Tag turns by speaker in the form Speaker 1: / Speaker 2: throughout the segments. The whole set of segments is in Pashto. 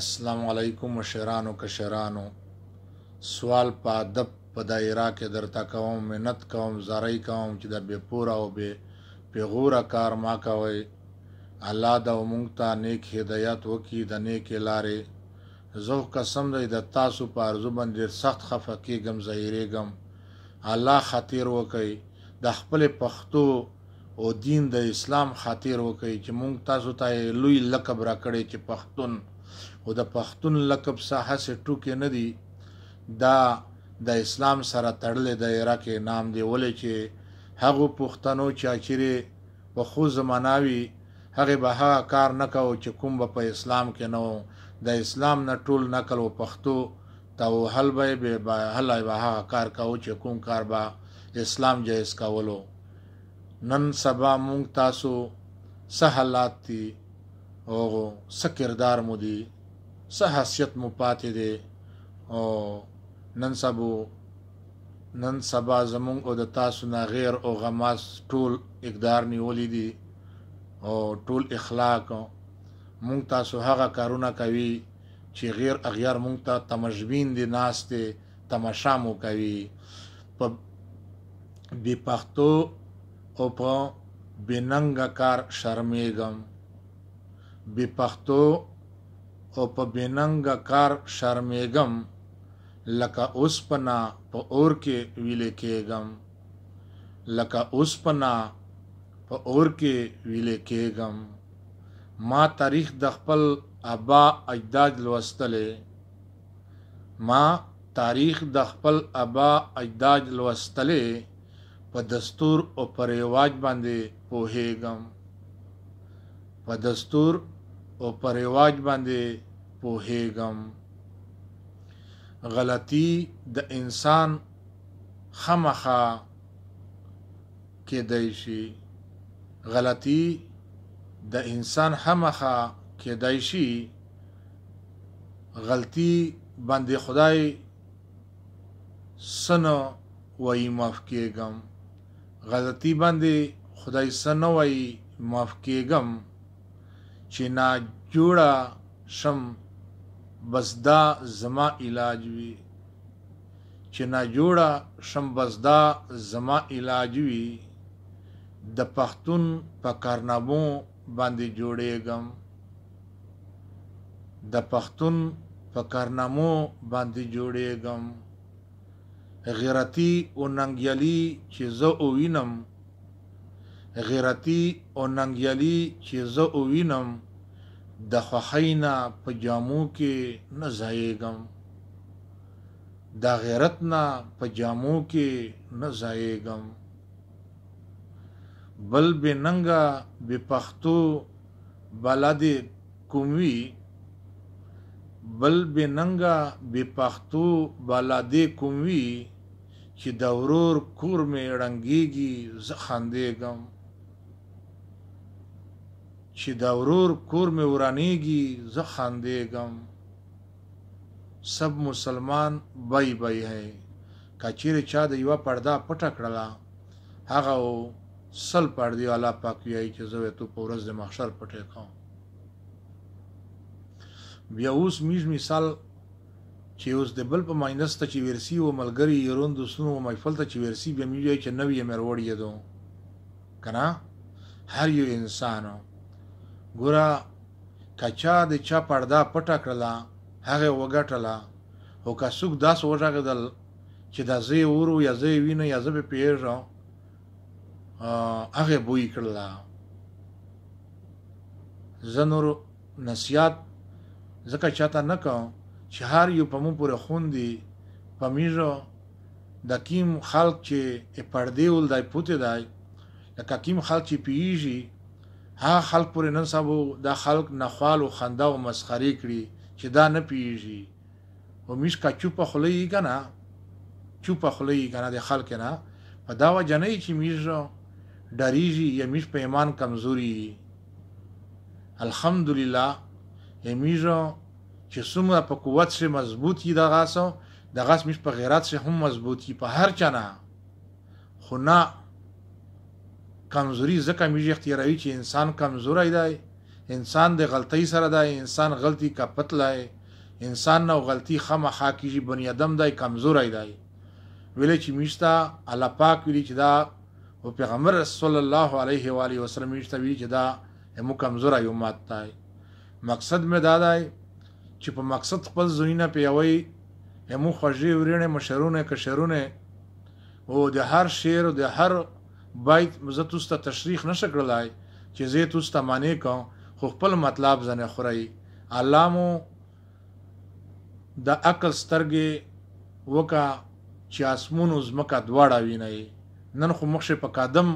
Speaker 1: السلام علیکم مشرانو کشرانو سوال په ادب په دایره کې درته کوم مننت کوم زارای کوم چې د بے پورا او بے پیغوره کار ما کوي الله دا مونږ ته نیک هدایت وکي د نیک لارې زه قسم دی د تاسو په ارزو باندې سخت خفه کېږم زهیرېږم الله خاطر وکي د خپل پښتو او دین د اسلام خاطر وکي چې مونږ تاسو ته لوی لقب راکړي چې پښتون او د پښتون لقب ساحه سه ټوکې نه دی دا د اسلام سره تړلې د عراق نام دی ولې چې هغه پښتنو چا چیرې په خو زماناوي هغه به هغه کار نه کاو چې کوم په اسلام کې نه د اسلام نه ټول نقل او پښتو ته حل به به حل به هغه کار کاو چې کوم کار به اسلام جایز کاولو نن سبا مونږ تاسو سهالات دي او څه کردار مو دی څه حیثیت مو پاتې دی او نن سبو نن سبا زمونږ او د تاسو نه غیر او غماس ټول اقدار نیولې دي او ټول اخلاق مونږ تاسو هغه کارونه کوي چې غیر اغیار مونږ ته تمجبین دي ناشته تماشا مو کوي په بی پختو او په بننګ کار شرمېږم بی پختو او په بیننګ کار شرمېګم لکه اوس پنا په اور کې ویلې کېګم لکه اوس پنا په اور کې ویلې کېګم ما تاریخ د خپل ابا اجداد لوستلې ما تاریخ د خپل ابا اجداد لوستلې په دستور او پر ریواج باندې پوهېږم په دستور او په رواج باندې پوهېږم غلطي د انسان خمخه کېدای شي غلطي د انسان خمخه کېدای شي غلطي باندې خدای سنو وای معاف کېږم غلطي باندې خدای سنو وای معاف کېږم چې نا جوړه شم بس دا زما علاج وي چې نا جوړه شم بس دا زما علاج وي د پښتون په کارنامو باندې جوړېږم د پښتون په کارنامو باندې جوړېږم غیرتی او ننګیالی چې زه او وینم غیرتی او ننګیالي چې زه او وینم د خوخینا په جامو کې نه ځایګم دا غیرت نه په جامو کې نه ځایګم بل به ننګا به پختو بلاد کوموي بل به ننګا به پختو بلاد کوموي چې دا ورور کور مې رنګيږي ز خاندېګم چې دا ورور کور مې ورانېږي زه خاندېږم سب مسلمان بای بای ہے کچیر چا د یو پردا پټه کړلا هغه سل پړ دی الله پاک وی چې زه ته په ورځ د محشر پټه کوم بیا اوس میز مثال چې اوس د بل په ماینس ته چې ورسی او ملګری يروند وسونو محفل ته چې ورسی بیا میږي چې نوې مروړې دو کنه هر یو انسانو ګوره کچا د چا پرده پټه کړله هغه وګټله او که څوک داس وژغېدل چې دا زه یې اورو یا زه یې وینو یا زه به پوهېږم هغه بوی کړله زه نور نصیحت ځکه چاته نه کوم چې هر یو په مونږ پورې خوندي په میژو د کیم خلک چې پردې ول دای پوتې دای لکه کیم خلک چې پیږي ها خلق پورې نن سبو د خلق نخوال او خندا او مسخري کړي چې دا نه پیږي او مش کا چوپ خلې کنا چوپ خلې کنا د خلق نه په دا وجنې چې میږه ډاریږي یا میش په ایمان کمزوري الحمدلله یمیږه چې څومره په قوت سره مضبوط دي دغه سو دغه مش په غیرت سره هم مضبوطي په هر چنه خو نه کمزوري ځکه موږ اختیاروي چې انسان کمزوري دی انسان د غلطۍ سره دی انسان غلطي کا پتلای انسان نو غلطي خامخا کیږي بنی ادم دی کمزوري دی ویلې چې میشتا الله پاک ویلې چې دا او پیغمبر صلی الله علیه و علیه وسلم میشتا ویلې چې دا هم کمزوري امت دی مقصد مې دا دی چې په مقصد خپل زوینه پیوي هم خوږی ورینه مشرونه کشرونه او د هر شعر او د هر باید زه تاسو ته تشریح نشه کړلای چې زه تاسو ته معنی کوم خو خپل مطلب زنه خورای الله مو د عقل سترګې وکا چې اسمون زمکا دواړه ویني نن خو مخشه په قدم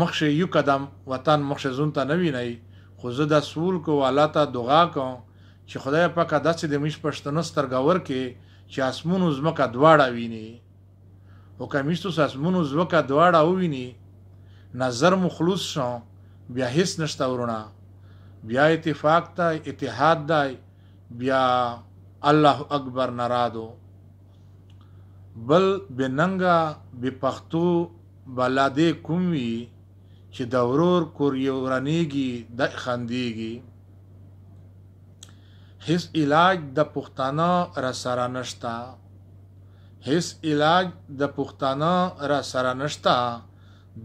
Speaker 1: مخشه یو قدم وطن مخشه زون ته نه ویني خو زه د سول کو والا ته دعا کوم چې خدای پاک داسې د مش پښتنو سترګور کې چې اسمون زمکا دواړه ویني حکمیستو ساسمونو زوکا دواړه وویني نظر مخلوص شو بیا هیڅ نشته ورونه بیا اتفاق ته اتحاد دای بیا الله اکبر نرادو بل بننګا به پښتو بلادې کومي چې د ورور کوریورانیږي د خندېږي هیڅ علاج د پښتانه را سره نشتا هیڅ علاج د پښتانه را سره نشتا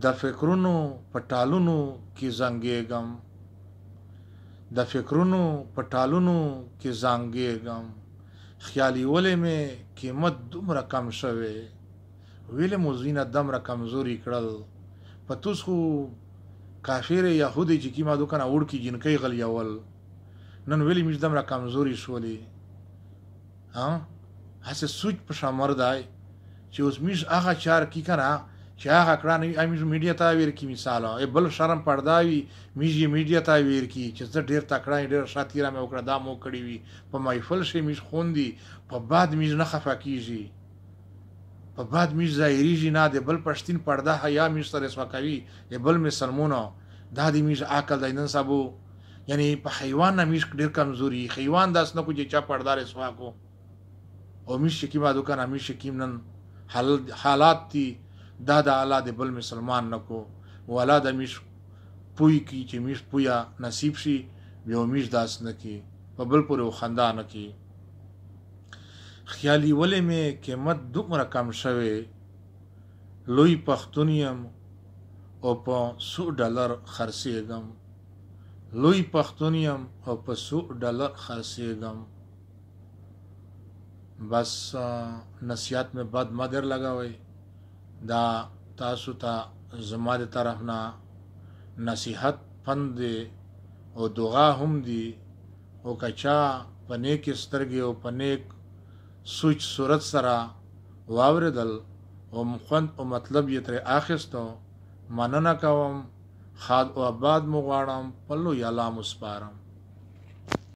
Speaker 1: د فکرونو پټالونو کې زنګېږم د فکرونو پټالونو کې زنګېږم خیالي ولې مې قیمت دومره کم شوه ویلې مو زینه دمره کمزوري کړل پتوس خو کافر يهودي چې کیما دوکنه وړ کې جنکې غل یول نن ویلې مې دمره کمزوري شولې ها هسه سوچ په شمار دی چې اوس میش هغه چار کی کنه چې هغه کړه امیز میډیا ته ویر کی مثال ای بل شرم پرداوی میج میډیا ته ویر کی چې زه ډیر تکړه ډیر شاتیره مې وکړه دا مو کړی وی په محفل شي میش خوندي په بعد میج نه خفه کیږي په بعد میج ظاهریږي نه د بل پښتین پرده حیا میش سره سوا کوي ای بل می سلمونو دا د میج عقل د نن سبو یعنی په حیوان نه میش ډیر کمزوري حیوان داس نه کو چې چا پردار سوا کو امید شکیم دکان امید شکیم نن حالات دي دا د الله د بل مسلمان نکو ولا د مش پوي کی چې مش پویا نصیب شي به امید داس نکی په بل پورې خندا نکی خیالي ولې مې قیمت دومره کم شوه لوی پختونیم او په 100 ډالر خرڅېږم لوی پختونیم او په 100 ډالر خرڅېږم بس نصیحت میں بد مدر لګوي دا تاسو ته زما د طرف نه نصیحت پند او دعا هم دی او کچا پنه کې سترګې او پنه سوچ صورت سره واوردل او مخوند او مطلب یې تر اخستو مننه کوم خاد او آباد مو غواړم پلو یا لام اسپارم